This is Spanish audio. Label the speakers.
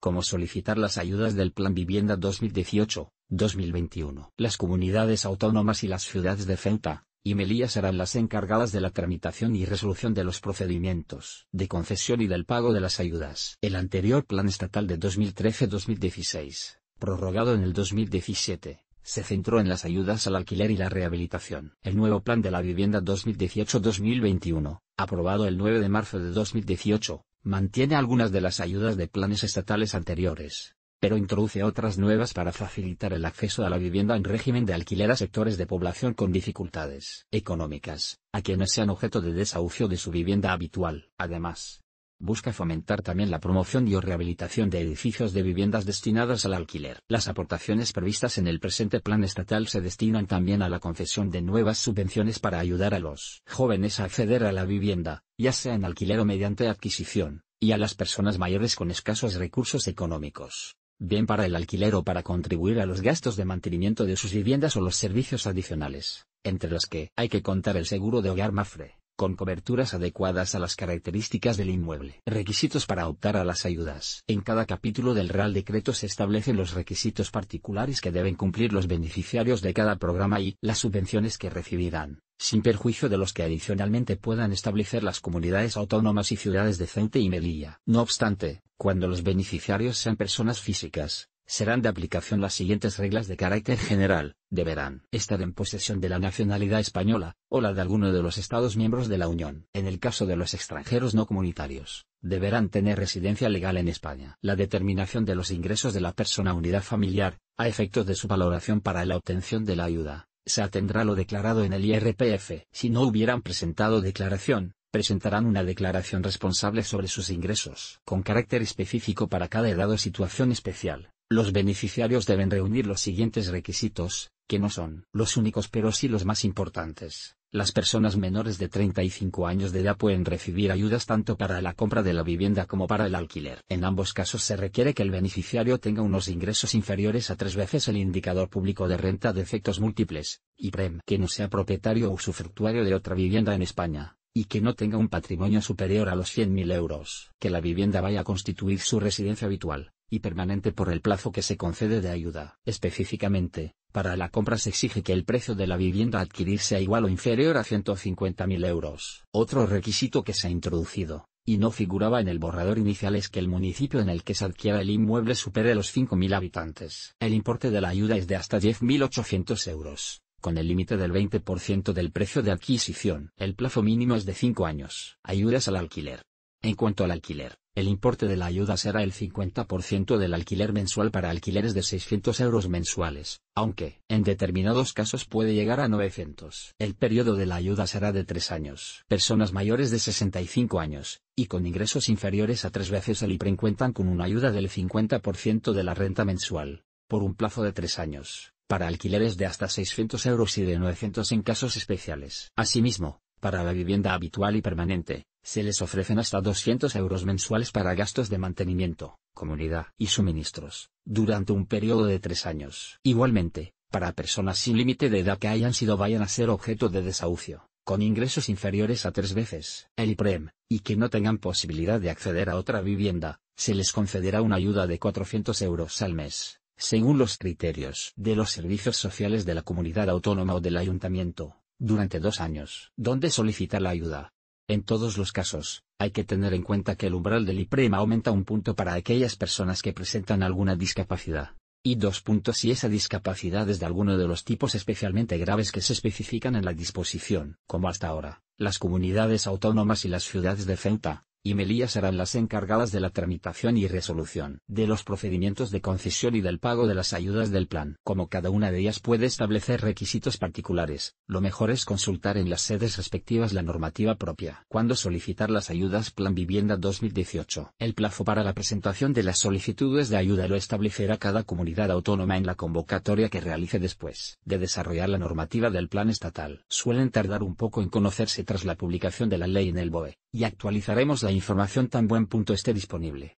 Speaker 1: como solicitar las ayudas del Plan Vivienda 2018-2021. Las comunidades autónomas y las ciudades de Ceuta y Melilla serán las encargadas de la tramitación y resolución de los procedimientos de concesión y del pago de las ayudas. El anterior Plan Estatal de 2013-2016, prorrogado en el 2017, se centró en las ayudas al alquiler y la rehabilitación. El nuevo Plan de la Vivienda 2018-2021, aprobado el 9 de marzo de 2018, Mantiene algunas de las ayudas de planes estatales anteriores, pero introduce otras nuevas para facilitar el acceso a la vivienda en régimen de alquiler a sectores de población con dificultades económicas, a quienes sean objeto de desahucio de su vivienda habitual. Además, busca fomentar también la promoción y o rehabilitación de edificios de viviendas destinadas al alquiler. Las aportaciones previstas en el presente plan estatal se destinan también a la concesión de nuevas subvenciones para ayudar a los jóvenes a acceder a la vivienda, ya sea en alquiler o mediante adquisición, y a las personas mayores con escasos recursos económicos, bien para el alquiler o para contribuir a los gastos de mantenimiento de sus viviendas o los servicios adicionales, entre los que hay que contar el seguro de hogar Mafre, con coberturas adecuadas a las características del inmueble. Requisitos para optar a las ayudas. En cada capítulo del Real Decreto se establecen los requisitos particulares que deben cumplir los beneficiarios de cada programa y las subvenciones que recibirán sin perjuicio de los que adicionalmente puedan establecer las comunidades autónomas y ciudades de Ceuta y Melilla. No obstante, cuando los beneficiarios sean personas físicas, serán de aplicación las siguientes reglas de carácter general, deberán estar en posesión de la nacionalidad española, o la de alguno de los Estados miembros de la Unión. En el caso de los extranjeros no comunitarios, deberán tener residencia legal en España. La determinación de los ingresos de la persona unidad familiar, a efectos de su valoración para la obtención de la ayuda, se atendrá lo declarado en el IRPF. Si no hubieran presentado declaración, presentarán una declaración responsable sobre sus ingresos. Con carácter específico para cada edad o situación especial, los beneficiarios deben reunir los siguientes requisitos, que no son los únicos pero sí los más importantes. Las personas menores de 35 años de edad pueden recibir ayudas tanto para la compra de la vivienda como para el alquiler. En ambos casos se requiere que el beneficiario tenga unos ingresos inferiores a tres veces el indicador público de renta de efectos múltiples, IPREM, que no sea propietario o usufructuario de otra vivienda en España y que no tenga un patrimonio superior a los 100.000 euros, que la vivienda vaya a constituir su residencia habitual, y permanente por el plazo que se concede de ayuda. Específicamente, para la compra se exige que el precio de la vivienda a adquirir sea igual o inferior a 150.000 euros. Otro requisito que se ha introducido, y no figuraba en el borrador inicial es que el municipio en el que se adquiera el inmueble supere los 5.000 habitantes. El importe de la ayuda es de hasta 10.800 euros, con el límite del 20% del precio de adquisición. El plazo mínimo es de 5 años. Ayudas al alquiler. En cuanto al alquiler, el importe de la ayuda será el 50% del alquiler mensual para alquileres de 600 euros mensuales, aunque en determinados casos puede llegar a 900. El periodo de la ayuda será de 3 años. Personas mayores de 65 años y con ingresos inferiores a tres veces el IPREN cuentan con una ayuda del 50% de la renta mensual, por un plazo de 3 años para alquileres de hasta 600 euros y de 900 en casos especiales. Asimismo, para la vivienda habitual y permanente, se les ofrecen hasta 200 euros mensuales para gastos de mantenimiento, comunidad y suministros, durante un periodo de tres años. Igualmente, para personas sin límite de edad que hayan sido vayan a ser objeto de desahucio, con ingresos inferiores a tres veces el IPREM, y que no tengan posibilidad de acceder a otra vivienda, se les concederá una ayuda de 400 euros al mes, según los criterios de los servicios sociales de la comunidad autónoma o del ayuntamiento, durante dos años. ¿Dónde solicitar la ayuda? En todos los casos, hay que tener en cuenta que el umbral del IPREMA aumenta un punto para aquellas personas que presentan alguna discapacidad, y dos puntos si esa discapacidad es de alguno de los tipos especialmente graves que se especifican en la disposición, como hasta ahora, las comunidades autónomas y las ciudades de Ceuta, y Melilla serán las encargadas de la tramitación y resolución de los procedimientos de concesión y del pago de las ayudas del plan. Como cada una de ellas puede establecer requisitos particulares, lo mejor es consultar en las sedes respectivas la normativa propia. Cuando solicitar las ayudas Plan Vivienda 2018. El plazo para la presentación de las solicitudes de ayuda lo establecerá cada comunidad autónoma en la convocatoria que realice después de desarrollar la normativa del plan estatal. Suelen tardar un poco en conocerse tras la publicación de la ley en el BOE y actualizaremos la información tan buen punto esté disponible.